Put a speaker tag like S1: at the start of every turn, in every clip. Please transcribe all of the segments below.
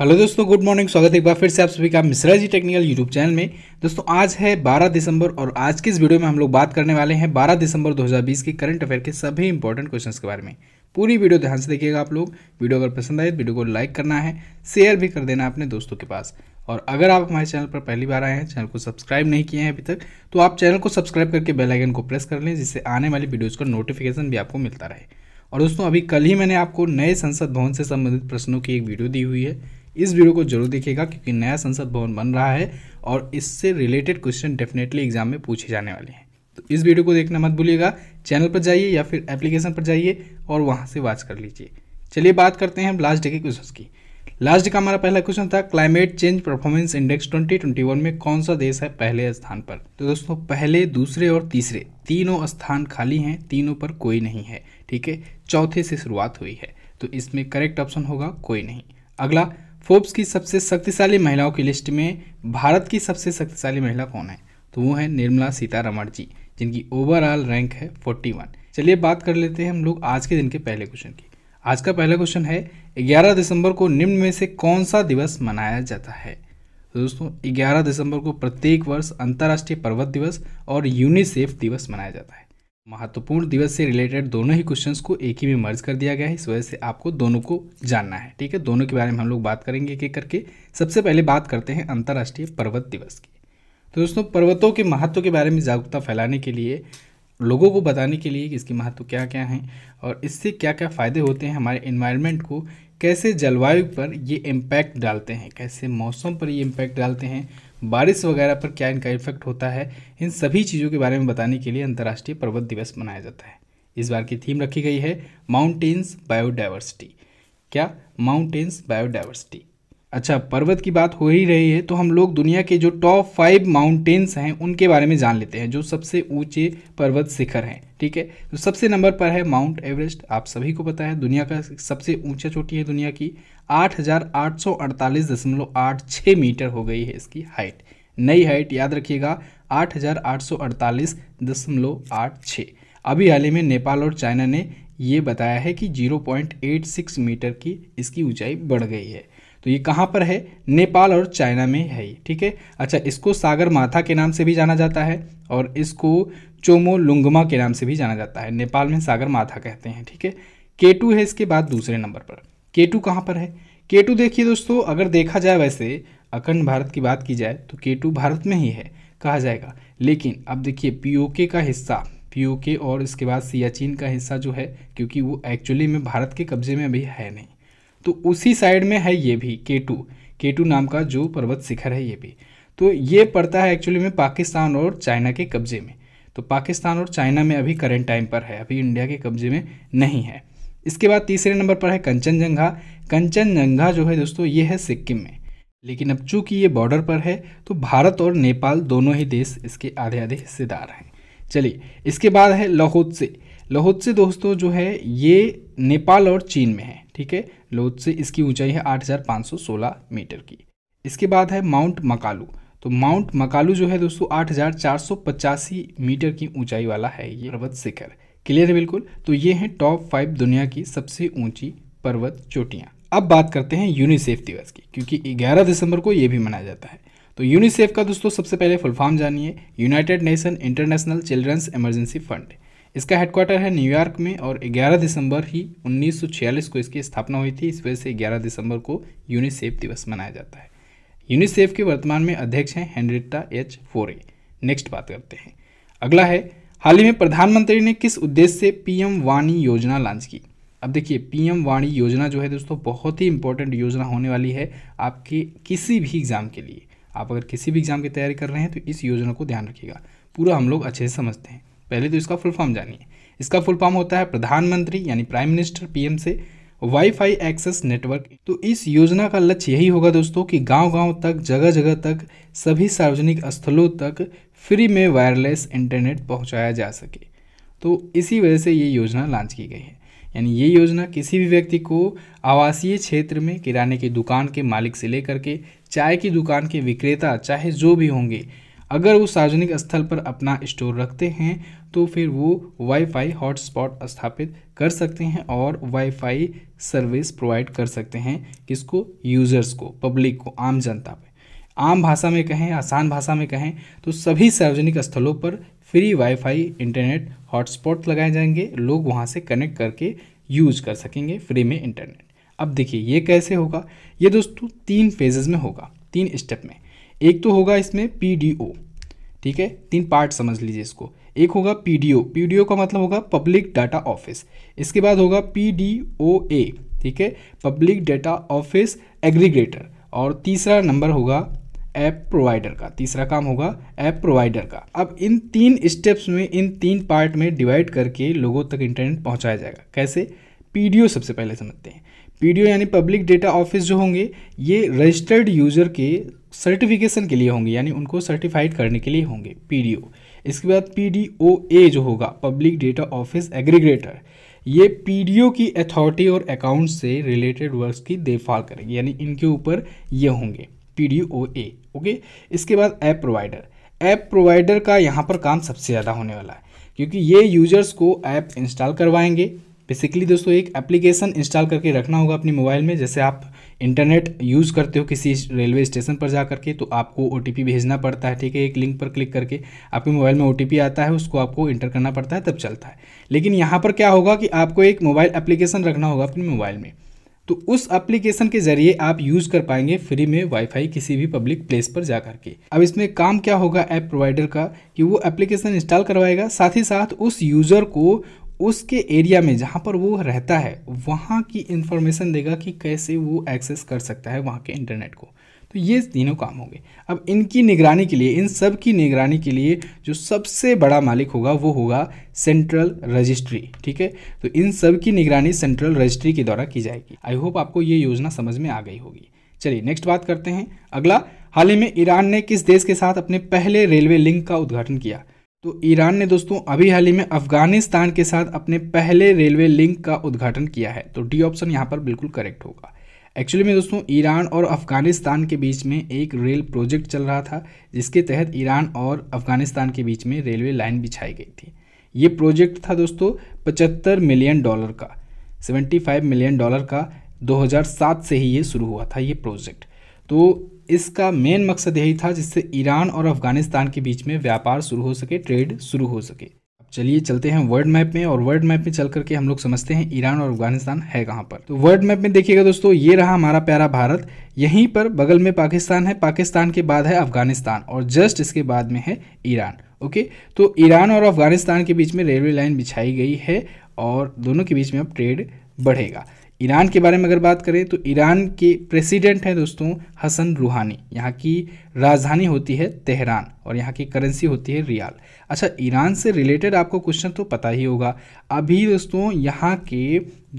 S1: hello दोस्तों good morning स्वागत है एक बार फिर से आप सभी का Mishra ji technical YouTube channel में दोस्तों आज है 12 दिसंबर और आज के इस वीडियो में हम लोग बात करने वाले हैं 12 दिसंबर 2020 के करंट अफेयर के सभी इंपॉर्टेंट क्वेश्चंस के बारे में पूरी वीडियो ध्यान से देखिएगा आप लोग वीडियो अगर पसंद आए तो वीडियो को लाइक करना है शेयर भी कर देना अपने दोस्तों के पास और अगर आप हमारे चैनल पर पहली बार आए हैं चैनल को सब्सक्राइब नहीं किए हैं अभी तक तो आप चैनल को सब्सक्राइब करके बेलाइकन को प्रेस कर लें जिससे आने वाली वीडियोज़ का नोटिफिकेशन भी आपको मिलता रहे और दोस्तों अभी कल ही मैंने आपको नए संसद भवन से संबंधित प्रश्नों की एक वीडियो दी हुई है इस वीडियो को जरूर देखिएगा क्योंकि नया संसद भवन बन रहा है और इससे रिलेटेड क्वेश्चन डेफिनेटली एग्जाम में पूछे जाने वाले हैं तो इस वीडियो को देखना मत भूलिएगा चैनल पर जाइए या फिर एप्लीकेशन पर जाइए और वहाँ से वाच कर लीजिए चलिए बात करते हैं लास्ट डे के क्वेश्चन की लास्ट का हमारा पहला क्वेश्चन था क्लाइमेट चेंज परफॉर्मेंस इंडेक्स 2021 में कौन सा देश है पहले स्थान पर तो दोस्तों पहले दूसरे और तीसरे तीनों स्थान खाली हैं तीनों पर कोई नहीं है ठीक है चौथे से शुरुआत हुई है तो इसमें करेक्ट ऑप्शन होगा कोई नहीं अगला फोर्ब्स की सबसे शक्तिशाली महिलाओं की लिस्ट में भारत की सबसे शक्तिशाली महिला कौन है तो वो है निर्मला सीतारमण जी जिनकी ओवरऑल रैंक है 41 चलिए बात कर लेते हैं हम लोग आज के दिन के पहले क्वेश्चन की आज का पहला क्वेश्चन है 11 दिसंबर को निम्न में से कौन सा दिवस मनाया जाता है तो दोस्तों 11 दिसंबर को प्रत्येक वर्ष अंतर्राष्ट्रीय पर्वत दिवस और यूनिसेफ दिवस मनाया जाता है महत्वपूर्ण दिवस से रिलेटेड दोनों ही क्वेश्चंस को एक ही में मर्ज कर दिया गया है इस वजह से आपको दोनों को जानना है ठीक है दोनों के बारे में हम लोग बात करेंगे एक एक करके सबसे पहले बात करते हैं अंतर्राष्ट्रीय पर्वत दिवस की तो दोस्तों पर्वतों के महत्व के बारे में जागरूकता फैलाने के लिए लोगों को बताने के लिए कि इसके महत्व क्या क्या हैं और इससे क्या क्या फ़ायदे होते हैं हमारे इन्वायरमेंट को कैसे जलवायु पर ये इम्पैक्ट डालते हैं कैसे मौसम पर ये इम्पैक्ट डालते हैं बारिश वगैरह पर क्या इनका इफेक्ट होता है इन सभी चीज़ों के बारे में बताने के लिए अंतर्राष्ट्रीय पर्वत दिवस मनाया जाता है इस बार की थीम रखी गई है माउंटेन्स बायोडाइवर्सिटी क्या माउंटेन्स बायोडाइवर्सिटी अच्छा पर्वत की बात हो ही रही है तो हम लोग दुनिया के जो टॉप फाइव माउंटेन्स हैं उनके बारे में जान लेते हैं जो सबसे ऊंचे पर्वत शिखर हैं ठीक है तो सबसे नंबर पर है माउंट एवरेस्ट आप सभी को पता है दुनिया का सबसे ऊंचा चोटी है दुनिया की आठ मीटर हो गई है इसकी हाइट नई हाइट याद रखिएगा आठ अभी हाल ही में नेपाल और चाइना ने ये बताया है कि 0.86 मीटर की इसकी ऊंचाई बढ़ गई है तो ये कहाँ पर है नेपाल और चाइना में है ही ठीक है अच्छा इसको सागर माथा के नाम से भी जाना जाता है और इसको चोमो लुंगमा के नाम से भी जाना जाता है नेपाल में सागर माथा कहते हैं ठीक है के है इसके बाद दूसरे नंबर पर के टू कहाँ पर है के देखिए दोस्तों अगर देखा जाए वैसे अखंड भारत की बात की जाए तो के भारत में ही है कहा जाएगा लेकिन अब देखिए पीओके का हिस्सा पीओके और इसके बाद सियाचिन का हिस्सा जो है क्योंकि वो एक्चुअली में भारत के कब्जे में अभी है नहीं तो उसी साइड में है ये भी केटू केटू नाम का जो पर्वत शिखर है ये भी तो ये पड़ता है एक्चुअली में पाकिस्तान और चाइना के कब्जे में तो पाकिस्तान और चाइना में अभी करेंट टाइम पर है अभी इंडिया के कब्जे में नहीं है इसके बाद तीसरे नंबर पर है कंचनजंघा कंचनजंघा जो है दोस्तों ये है सिक्किम में लेकिन अब चूंकि ये बॉर्डर पर है तो भारत और नेपाल दोनों ही देश इसके आधे आधे हिस्सेदार हैं चलिए इसके बाद है लाहौत से लाहौत से दोस्तों जो है ये नेपाल और चीन में है ठीक है लोद से इसकी ऊंचाई है 8,516 मीटर की इसके बाद है माउंट मकालू तो माउंट मकालू जो है दोस्तों आठ मीटर की ऊंचाई वाला है ये पर्वत शिखर क्लियर है बिल्कुल तो ये है टॉप फाइव दुनिया की सबसे ऊंची पर्वत चोटियाँ अब बात करते हैं यूनिसेफ दिवस की क्योंकि 11 दिसंबर को ये भी मनाया जाता है तो यूनिसेफ का दोस्तों सबसे पहले फुल फॉर्म जानिए United Nation International Children's Emergency Fund इसका हेडक्वार्टर है न्यूयॉर्क में और 11 दिसंबर ही 1946 को इसकी स्थापना हुई थी इस वजह से 11 दिसंबर को यूनिसेफ दिवस मनाया जाता है यूनिसेफ के वर्तमान में अध्यक्ष हैं हेनरिटा एच फोरे नेक्स्ट बात करते हैं अगला है हाल ही में प्रधानमंत्री ने किस उद्देश्य से पीएम वाणी योजना लॉन्च की अब देखिए पीएम वाणी योजना जो है दोस्तों बहुत ही इंपॉर्टेंट योजना होने वाली है आपके किसी भी एग्ज़ाम के लिए आप अगर किसी भी एग्ज़ाम की तैयारी कर रहे हैं तो इस योजना को ध्यान रखिएगा पूरा हम लोग अच्छे से समझते हैं पहले तो इसका फुल फॉर्म जानिए इसका फुल फॉर्म होता है प्रधानमंत्री यानी प्राइम मिनिस्टर पीएम से वाईफाई एक्सेस नेटवर्क तो इस योजना का लक्ष्य यही होगा दोस्तों कि गांव-गांव तक जगह जगह तक सभी सार्वजनिक स्थलों तक फ्री में वायरलेस इंटरनेट पहुंचाया जा सके तो इसी वजह से ये योजना लॉन्च की गई है यानी ये योजना किसी भी व्यक्ति को आवासीय क्षेत्र में किराने की दुकान के मालिक से लेकर के चाय की दुकान के विक्रेता चाहे जो भी होंगे अगर वो सार्वजनिक स्थल पर अपना स्टोर रखते हैं तो फिर वो वाईफाई हॉटस्पॉट स्थापित कर सकते हैं और वाईफाई सर्विस प्रोवाइड कर सकते हैं किसको यूज़र्स को पब्लिक को आम जनता पे आम भाषा में कहें आसान भाषा में कहें तो सभी सार्वजनिक स्थलों पर फ्री वाईफाई इंटरनेट हॉटस्पॉट लगाए जाएंगे लोग वहाँ से कनेक्ट करके यूज़ कर सकेंगे फ्री में इंटरनेट अब देखिए ये कैसे होगा ये दोस्तों तीन फेजेज़ में होगा तीन स्टेप में एक तो होगा इसमें पी डी ओ ठीक है तीन पार्ट समझ लीजिए इसको एक होगा P D O P D O का मतलब होगा पब्लिक डाटा ऑफिस इसके बाद होगा पी डी ओ ए ठीक है पब्लिक डाटा ऑफिस एग्रीग्रेटर और तीसरा नंबर होगा ऐप प्रोवाइडर का तीसरा काम होगा ऐप प्रोवाइडर का अब इन तीन स्टेप्स में इन तीन पार्ट में डिवाइड करके लोगों तक इंटरनेट पहुंचाया जाएगा कैसे पी सबसे पहले समझते हैं पी यानी पब्लिक डेटा ऑफिस जो होंगे ये रजिस्टर्ड यूज़र के सर्टिफिकेशन के लिए होंगे यानी उनको सर्टिफाइड करने के लिए होंगे पी इसके बाद पी जो होगा पब्लिक डेटा ऑफिस एग्रीग्रेटर ये पी की अथॉरिटी और अकाउंट से रिलेटेड वर्क्स की देखभाल करेंगे यानी इनके ऊपर ये होंगे पी ओके इसके बाद ऐप प्रोवाइडर ऐप प्रोवाइडर का यहाँ पर काम सबसे ज़्यादा होने वाला है क्योंकि ये यूजर्स को ऐप इंस्टॉल करवाएंगे बेसिकली दोस्तों एक एप्लीकेशन इंस्टॉल करके रखना होगा अपनी मोबाइल में जैसे आप इंटरनेट यूज़ करते हो किसी रेलवे स्टेशन पर जा करके तो आपको ओ भेजना पड़ता है ठीक है एक लिंक पर क्लिक करके आपके मोबाइल में ओ आता है उसको आपको इंटर करना पड़ता है तब चलता है लेकिन यहाँ पर क्या होगा कि आपको एक मोबाइल एप्लीकेशन रखना होगा अपने मोबाइल में तो उस एप्लीकेशन के जरिए आप यूज़ कर पाएंगे फ्री में वाईफाई किसी भी पब्लिक प्लेस पर जा करके अब इसमें काम क्या होगा ऐप प्रोवाइडर का कि वो एप्लीकेशन इंस्टॉल करवाएगा साथ ही साथ उस यूज़र को उसके एरिया में जहाँ पर वो रहता है वहाँ की इंफॉर्मेशन देगा कि कैसे वो एक्सेस कर सकता है वहाँ के इंटरनेट को तो ये तीनों काम होंगे अब इनकी निगरानी के लिए इन सब की निगरानी के लिए जो सबसे बड़ा मालिक होगा वो होगा सेंट्रल रजिस्ट्री ठीक है तो इन सब की निगरानी सेंट्रल रजिस्ट्री के द्वारा की जाएगी आई होप आपको ये योजना समझ में आ गई होगी चलिए नेक्स्ट बात करते हैं अगला हाल ही में ईरान ने किस देश के साथ अपने पहले रेलवे लिंक का उद्घाटन किया तो ईरान ने दोस्तों अभी हाल ही में अफगानिस्तान के साथ अपने पहले रेलवे लिंक का उद्घाटन किया है तो डी ऑप्शन यहाँ पर बिल्कुल करेक्ट होगा एक्चुअली में दोस्तों ईरान और अफगानिस्तान के बीच में एक रेल प्रोजेक्ट चल रहा था जिसके तहत ईरान और अफगानिस्तान के बीच में रेलवे लाइन बिछाई गई थी ये प्रोजेक्ट था दोस्तों पचहत्तर मिलियन डॉलर का 75 मिलियन डॉलर का 2007 से ही ये शुरू हुआ था ये प्रोजेक्ट तो इसका मेन मकसद यही था जिससे ईरान और अफगानिस्तान के बीच में व्यापार शुरू हो सके ट्रेड शुरू हो सके अब चलिए चलते हैं वर्ल्ड मैप में और वर्ल्ड मैप में चल करके हम लोग समझते हैं ईरान और अफगानिस्तान है कहाँ पर तो वर्ल्ड मैप में देखिएगा दोस्तों ये रहा हमारा प्यारा भारत यहीं पर बगल में पाकिस्तान है पाकिस्तान के बाद है अफगानिस्तान और जस्ट इसके बाद में है ईरान ओके तो ईरान और अफगानिस्तान के बीच में रेलवे लाइन बिछाई गई है और दोनों के बीच में अब ट्रेड बढ़ेगा ईरान के बारे में अगर बात करें तो ईरान के प्रेसिडेंट हैं दोस्तों हसन रूहानी यहाँ की राजधानी होती है तेहरान और यहाँ की करेंसी होती है रियाल अच्छा ईरान से रिलेटेड आपको क्वेश्चन तो पता ही होगा अभी दोस्तों यहाँ के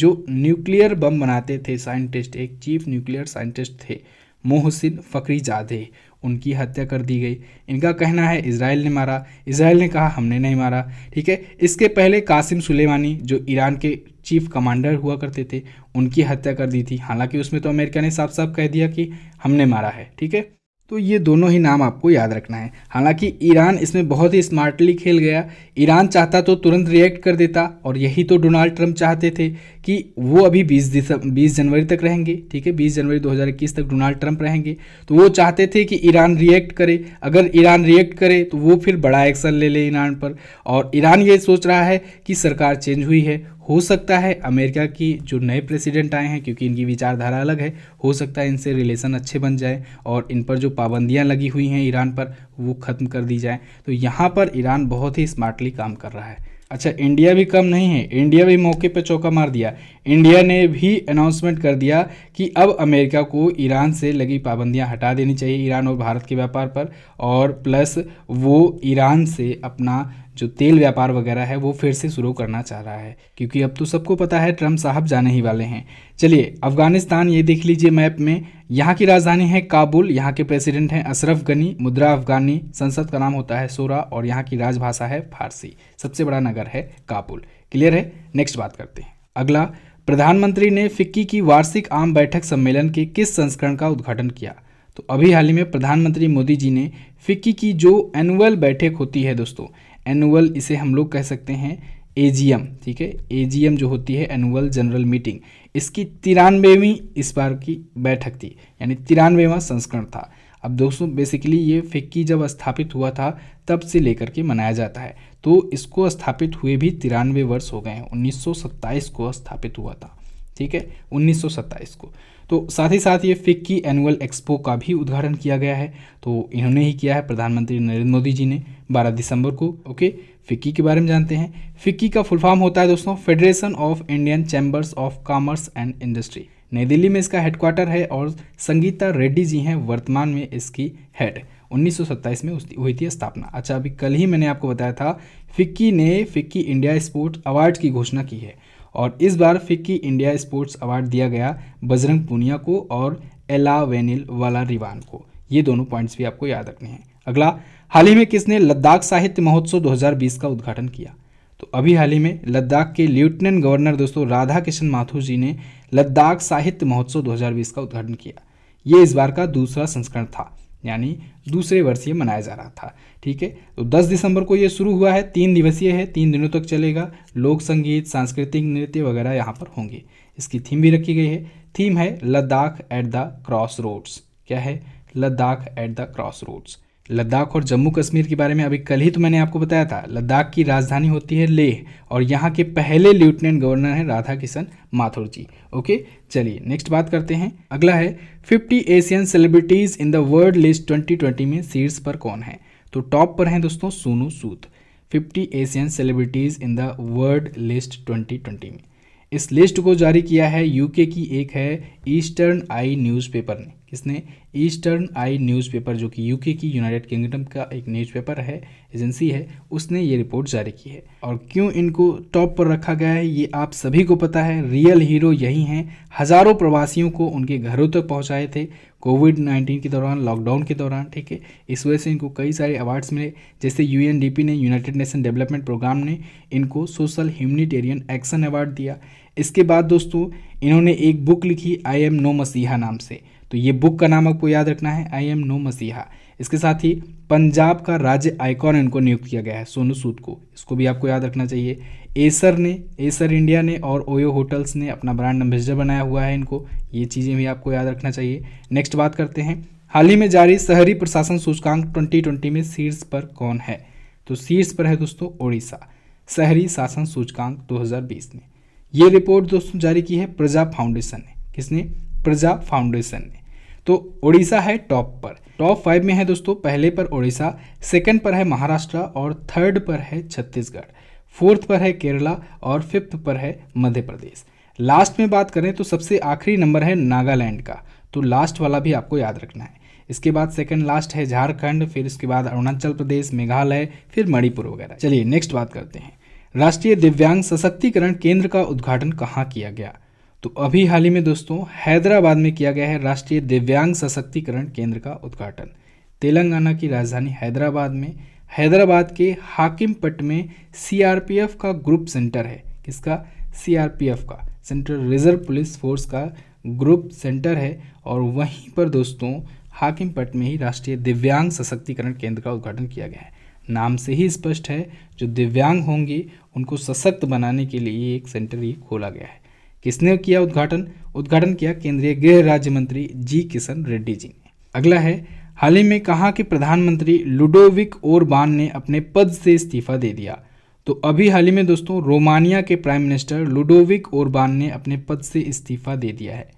S1: जो न्यूक्लियर बम बनाते थे साइंटिस्ट एक चीफ न्यूक्लियर साइंटिस्ट थे मोहसिन फ़करी जादे उनकी हत्या कर दी गई इनका कहना है इसराइल ने मारा इसराइल ने कहा हमने नहीं मारा ठीक है इसके पहले कासिम सुलेमानी जो ईरान के चीफ कमांडर हुआ करते थे उनकी हत्या कर दी थी हालांकि उसमें तो अमेरिका ने साफ साफ कह दिया कि हमने मारा है ठीक है तो ये दोनों ही नाम आपको याद रखना है हालांकि ईरान इसमें बहुत ही स्मार्टली खेल गया ईरान चाहता तो तुरंत रिएक्ट कर देता और यही तो डोनाल्ड ट्रंप चाहते थे कि वो अभी बीस दिसंबर बीस जनवरी तक रहेंगे ठीक है बीस जनवरी 2021 तक डोनाल्ड ट्रंप रहेंगे तो वो चाहते थे कि ईरान रिएक्ट करे अगर ईरान रिएक्ट करे तो वो फिर बड़ा एक्शन ले ले ईरान पर और ईरान ये सोच रहा है कि सरकार चेंज हुई है हो सकता है अमेरिका की जो नए प्रेसिडेंट आए हैं क्योंकि इनकी विचारधारा अलग है हो सकता है इनसे रिलेशन अच्छे बन जाए और इन पर जो पाबंदियां लगी हुई हैं ईरान पर वो ख़त्म कर दी जाए तो यहाँ पर ईरान बहुत ही स्मार्टली काम कर रहा है अच्छा इंडिया भी कम नहीं है इंडिया भी मौके पर चौका मार दिया इंडिया ने भी अनाउंसमेंट कर दिया कि अब अमेरिका को ईरान से लगी पाबंदियां हटा देनी चाहिए ईरान और भारत के व्यापार पर और प्लस वो ईरान से अपना जो तेल व्यापार वगैरह है वो फिर से शुरू करना चाह रहा है क्योंकि अब तो सबको पता है ट्रम्प साहब जाने ही वाले हैं चलिए अफगानिस्तान ये देख लीजिए मैप में यहाँ की राजधानी है काबुल यहाँ के प्रेसिडेंट हैं अशरफ गनी मुद्रा अफगानी संसद का नाम होता है सोरा और यहाँ की राजभाषा है फारसी सबसे बड़ा नगर है काबुल क्लियर है नेक्स्ट बात करते हैं अगला प्रधानमंत्री ने फिक्की की वार्षिक आम बैठक सम्मेलन के किस संस्करण का उद्घाटन किया तो अभी हाल ही में प्रधानमंत्री मोदी जी ने फिक्की की जो एनुअल बैठक होती है दोस्तों एनुअल इसे हम लोग कह सकते हैं ए ठीक है ए जो होती है एनुअल जनरल मीटिंग इसकी तिरानवेवीं इस बार की बैठक थी यानी तिरानवेवा संस्करण था अब दोस्तों बेसिकली ये फिक्की जब स्थापित हुआ था तब से लेकर के मनाया जाता है तो इसको स्थापित हुए भी तिरानवे वर्ष हो गए हैं 1927 को स्थापित हुआ था ठीक है 1927 को तो साथ ही साथ ये फिक्की एनुअल एक्सपो का भी उद्घाटन किया गया है तो इन्होंने ही किया है प्रधानमंत्री नरेंद्र मोदी जी ने 12 दिसंबर को ओके फिक्की के बारे में जानते हैं फिक्की का फुल फॉर्म होता है दोस्तों federation of Indian chambers of commerce and industry New Delhi में इसका हेडक्वार्टर है और संगीता रेड्डी जी हैं वर्तमान में इसकी हेड 1927 में हुई थी स्थापना अच्छा अभी कल ही मैंने आपको बताया था फिक्की ने फिक्की इंडिया स्पोर्ट अवार्ड की घोषणा की है और इस बार फिक्की इंडिया स्पोर्ट्स अवार्ड दिया गया बजरंग पुनिया को और एला वेनिल वाला रिवान को ये दोनों पॉइंट्स भी आपको याद रखने हैं अगला हाल ही में किसने लद्दाख साहित्य महोत्सव 2020 का उद्घाटन किया तो अभी हाल ही में लद्दाख के लेफ्टिनेंट गवर्नर दोस्तों राधा किशन माथुर जी ने लद्दाख साहित्य महोत्सव 2020 का उद्घाटन किया ये इस बार का दूसरा संस्करण था यानी दूसरे वर्ष ये मनाया जा रहा था ठीक है तो 10 दिसंबर को ये शुरू हुआ है तीन दिवसीय है तीन दिनों तक चलेगा लोक संगीत सांस्कृतिक नृत्य वगैरह यहाँ पर होंगे इसकी थीम भी रखी गई है थीम है Ladakh at the crossroads क्या है Ladakh at the crossroads Ladakh और जम्मू कश्मीर के बारे में अभी कल ही तो मैंने आपको बताया था लद्दाख की राजधानी होती है लेह और यहाँ के पहले लेफ्टिनेंट गवर्नर हैं राधा किशन माथुर जी ओके चलिए नेक्स्ट बात करते हैं अगला है 50 Asian celebrities in the world list 2020 में शीर्ष पर कौन है तो टॉप पर हैं दोस्तों Sonu Sood fifty Asian celebrities in the world list twenty में इस लिस्ट को जारी किया है यूके की एक है ईस्टर्न आई न्यूज़पेपर ने किसने ईस्टर्न आई न्यूज़पेपर जो कि यूके की यूनाइटेड किंगडम का एक न्यूज़पेपर है एजेंसी है उसने ये रिपोर्ट जारी की है और क्यों इनको टॉप पर रखा गया है ये आप सभी को पता है रियल हीरो यही हैं हज़ारों प्रवासियों को उनके घरों तक पहुँचाए थे कोविड नाइन्टीन के दौरान लॉकडाउन के दौरान ठीक है इस वजह से इनको कई सारे अवार्ड्स मिले जैसे यू ने यूनाइटेड नेशन डेवलपमेंट प्रोग्राम ने इनको सोशल ह्यूमनिटेरियन एक्शन अवार्ड दिया इसके बाद दोस्तों इन्होंने एक बुक लिखी आई एम नो मसीहा नाम से तो ये बुक का नाम आपको याद रखना है आई एम नो मसीहा इसके साथ ही पंजाब का राज्य आइकॉन इनको नियुक्त किया गया है सोनू सूद को इसको भी आपको याद रखना चाहिए एसर ने एसर इंडिया ने और ओयो होटल्स ने अपना ब्रांड एम्बेसडर बनाया हुआ है इनको ये चीज़ें भी आपको याद रखना चाहिए नेक्स्ट बात करते हैं हाल ही में जारी शहरी प्रशासन सूचकांक 2020 में शीर्ष पर कौन है तो शीर्ष पर है दोस्तों ओडिशा शहरी शासन सूचकांक 2020 में ये रिपोर्ट दोस्तों जारी की है प्रजा फाउंडेशन ने किसने प्रजा फाउंडेशन ने तो उड़ीसा है टॉप पर टॉप फाइव में है दोस्तों पहले पर उड़ीसा सेकंड पर है महाराष्ट्र और थर्ड पर है छत्तीसगढ़ फोर्थ पर है केरला और फिफ्थ पर है मध्य प्रदेश लास्ट में बात करें तो सबसे आखिरी नंबर है नागालैंड का तो लास्ट वाला भी आपको याद रखना है इसके बाद सेकंड लास्ट है झारखंड फिर इसके बाद अरुणाचल प्रदेश मेघालय फिर मणिपुर वगैरह चलिए नेक्स्ट बात करते हैं राष्ट्रीय दिव्यांग सशक्तिकरण केंद्र का उद्घाटन कहाँ किया गया तो अभी हाल ही में दोस्तों हैदराबाद में किया गया है राष्ट्रीय दिव्यांग सशक्तिकरण केंद्र का उद्घाटन तेलंगाना की राजधानी हैदराबाद में हैदराबाद के हाकिमपट में सीआरपीएफ का ग्रुप सेंटर है किसका सीआरपीएफ का सेंट्रल रिजर्व पुलिस फोर्स का ग्रुप सेंटर है और वहीं पर दोस्तों हाकिमपट में ही राष्ट्रीय दिव्यांग सशक्तिकरण केंद्र का उद्घाटन किया गया है नाम से ही स्पष्ट है जो दिव्यांग होंगे उनको सशक्त बनाने के लिए एक सेंटर ये खोला गया है किसने किया उद्घाटन उद्घाटन किया केंद्रीय गृह राज्य मंत्री जी किशन रेड्डी जी ने अगला है हाल ही में कहा कि प्रधानमंत्री लुडोविक ओरबान ने अपने पद से इस्तीफा दे दिया तो अभी हाल ही में दोस्तों रोमानिया के प्राइम मिनिस्टर लुडोविक ओरबान ने अपने पद से इस्तीफा दे दिया है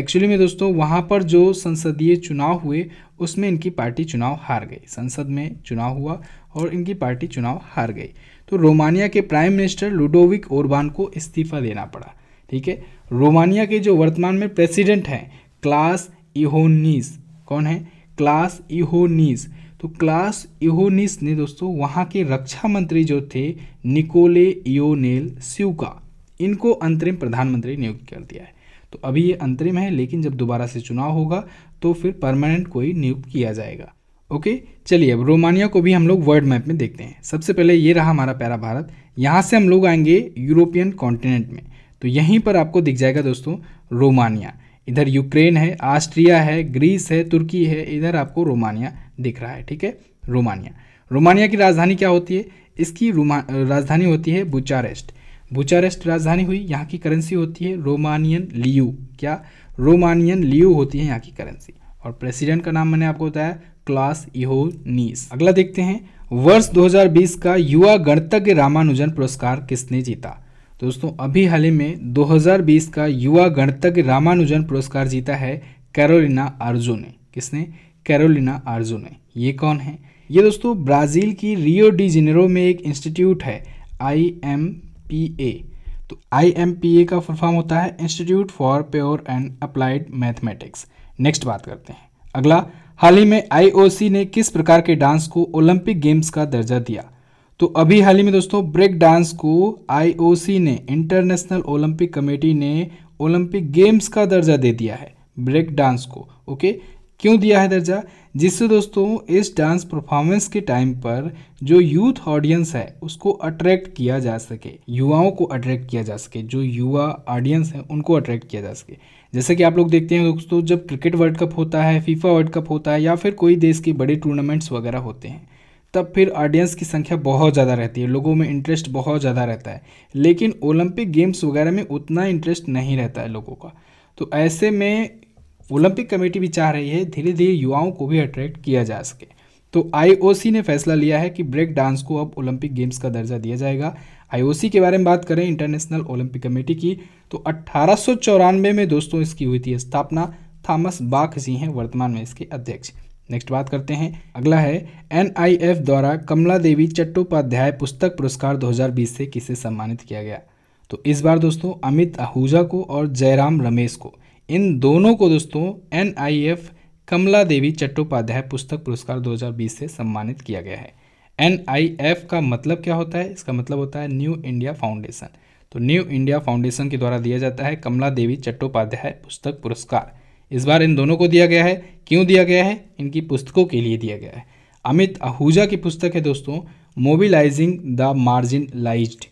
S1: एक्चुअली में दोस्तों वहाँ पर जो संसदीय चुनाव हुए उसमें इनकी पार्टी चुनाव हार गई संसद में चुनाव हुआ और इनकी पार्टी चुनाव हार गई तो रोमानिया के प्राइम मिनिस्टर लुडोविक ओरबान को इस्तीफा देना पड़ा ठीक है रोमानिया के जो वर्तमान में प्रेसिडेंट हैं क्लास इहोनीस कौन है क्लास इहोनीस तो क्लास इहोनिस ने दोस्तों वहाँ के रक्षा मंत्री जो थे निकोले इोनेल स्यूका इनको अंतरिम प्रधानमंत्री नियुक्त कर दिया है तो अभी ये अंतरिम है लेकिन जब दोबारा से चुनाव होगा तो फिर परमानेंट कोई नियुक्त किया जाएगा ओके चलिए अब रोमानिया को भी हम लोग वर्ल्ड मैप में देखते हैं सबसे पहले ये रहा हमारा प्यारा भारत यहाँ से हम लोग आएंगे यूरोपियन कॉन्टिनेंट में तो यहीं पर आपको दिख जाएगा दोस्तों रोमानिया इधर यूक्रेन है ऑस्ट्रिया है ग्रीस है तुर्की है इधर आपको रोमानिया दिख रहा है ठीक है रोमानिया रोमानिया की राजधानी क्या होती है इसकी राजधानी होती है बुचारेस्ट बुचारेस्ट राजधानी हुई यहाँ की करेंसी होती है रोमानियन लियू क्या रोमानियन लियू होती है यहाँ की करेंसी और प्रेसिडेंट का नाम मैंने आपको बताया क्लास इहो नीस अगला देखते हैं वर्ष 2020 का युवा गणतज्ञ रामानुजन पुरस्कार किसने जीता दोस्तों अभी हाल ही में 2020 का युवा गणतज्ञ रामानुजन पुरस्कार जीता है कैरोलिना आर्जो ने किसने कैरोलिना आर्जो ने ये कौन है ये दोस्तों ब्राज़ील की रियो डी जिनेरो में एक इंस्टीट्यूट है आई एम पी ए तो आई एम पी ए का फुल फॉर्म होता है institute for pure and applied mathematics next बात करते हैं अगला हाल ही में आईओसी ने किस प्रकार के डांस को ओलंपिक गेम्स का दर्जा दिया तो अभी हाल ही में दोस्तों ब्रेक डांस को आईओसी ने इंटरनेशनल ओलंपिक कमेटी ने ओलंपिक गेम्स का दर्जा दे दिया है ब्रेक डांस को ओके क्यों दिया है दर्जा जिससे दोस्तों इस डांस परफॉर्मेंस के टाइम पर जो यूथ ऑडियंस है उसको अट्रैक्ट किया जा सके युवाओं को अट्रैक्ट किया जा सके जो युवा ऑडियंस है उनको अट्रैक्ट किया जा सके जैसे कि आप लोग देखते हैं दोस्तों जब क्रिकेट वर्ल्ड कप होता है फीफा वर्ल्ड कप होता है या फिर कोई देश के बड़े टूर्नामेंट्स वगैरह होते हैं तब फिर ऑडियंस की संख्या बहुत ज़्यादा रहती है लोगों में इंटरेस्ट बहुत ज़्यादा रहता है लेकिन ओलंपिक गेम्स वगैरह में उतना इंटरेस्ट नहीं रहता है लोगों का तो ऐसे में ओलंपिक कमेटी भी चाह रही है धीरे धीरे युवाओं को भी अट्रैक्ट किया जा सके तो आईओसी ने फैसला लिया है कि ब्रेक डांस को अब ओलंपिक गेम्स का दर्जा दिया जाएगा आईओसी के बारे में बात करें इंटरनेशनल ओलंपिक कमेटी की तो अट्ठारह में दोस्तों इसकी हुई थी स्थापना थॉमस बाख जी हैं वर्तमान में इसके अध्यक्ष नेक्स्ट बात करते हैं अगला है एन द्वारा कमला देवी चट्टोपाध्याय पुस्तक पुरस्कार 2020 से किसे सम्मानित किया गया तो इस बार दोस्तों अमित आहूजा को और जयराम रमेश को इन दोनों को दोस्तों एन कमला देवी चट्टोपाध्याय पुस्तक पुरस्कार 2020 से सम्मानित किया गया है एन का मतलब क्या होता है इसका मतलब होता है न्यू इंडिया फाउंडेशन तो न्यू इंडिया फाउंडेशन के द्वारा दिया जाता है कमला देवी चट्टोपाध्याय पुस्तक पुरस्कार इस बार इन दोनों को दिया गया है क्यों दिया गया है इनकी पुस्तकों के लिए दिया गया है अमित आहूजा की पुस्तक है दोस्तों मोबिलाइजिंग द लाइज्ड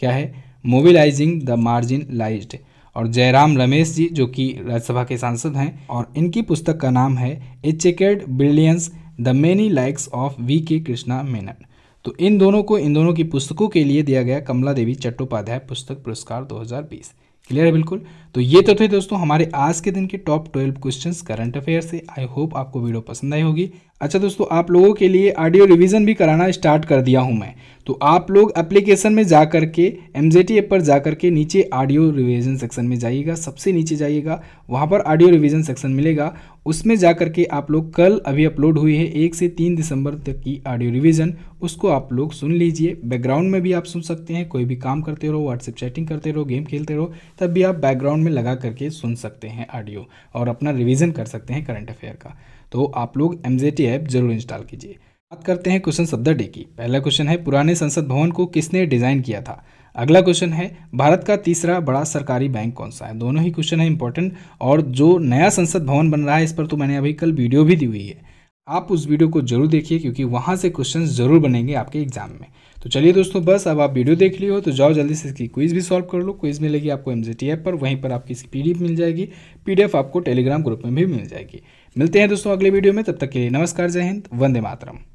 S1: क्या है मोबिलाइजिंग द लाइज्ड और जयराम रमेश जी जो कि राज्यसभा के सांसद हैं और इनकी पुस्तक का नाम है A chequered brilliance the many lives of V K Krishna Menon तो इन दोनों को इन दोनों की पुस्तकों के लिए दिया गया कमला देवी चट्टोपाध्याय पुस्तक पुरस्कार 2020 क्लियर है बिल्कुल तो ये तो थे दोस्तों हमारे आज के दिन के top twelve questions current affair से आई होप आपको वीडियो पसंद आई होगी अच्छा दोस्तों आप लोगों के लिए ऑडियो रिवीजन भी कराना स्टार्ट कर दिया हूँ मैं तो आप लोग एप्लीकेशन में जा कर के एम ऐप पर जा कर के नीचे ऑडियो रिविजन सेक्शन में जाइएगा सबसे नीचे जाइएगा वहाँ पर ऑडियो रिविजन सेक्शन मिलेगा उसमें जा कर के आप लोग कल अभी अपलोड हुई है एक से तीन दिसंबर तक की ऑडियो रिविजन उसको आप लोग सुन लीजिए बैकग्राउंड में भी आप सुन सकते हैं कोई भी काम करते रहो व्हाट्सएप चैटिंग करते रहो गेम खेलते रहो तब भी आप बैकग्राउंड में लगा करके सुन सकते हैं ऑडियो और अपना रिवीजन कर सकते हैं करंट अफेयर का तो आप लोग एम ऐप जरूर इंस्टॉल कीजिए बात करते हैं क्वेश्चन ऑफ डे की पहला क्वेश्चन है पुराने संसद भवन को किसने डिज़ाइन किया था अगला क्वेश्चन है भारत का तीसरा बड़ा सरकारी बैंक कौन सा है दोनों ही क्वेश्चन है इंपॉर्टेंट और जो नया संसद भवन बन रहा है इस पर तो मैंने अभी कल वीडियो भी दी हुई है आप उस वीडियो को जरूर देखिए क्योंकि वहां से क्वेश्चन जरूर बनेंगे आपके एग्जाम में तो चलिए दोस्तों बस अब आप वीडियो देख लियो तो जाओ जल्दी से इसकी क्विज़ भी सॉल्व कर लो क्विज़ मिलेगी आपको एम ऐप पर वहीं पर आपकी इसकी पीडीएफ मिल जाएगी पीडीएफ आपको टेलीग्राम ग्रुप में भी मिल जाएगी मिलते हैं दोस्तों अगले वीडियो में तब तक के लिए नमस्कार जय हिंद वंदे मातरम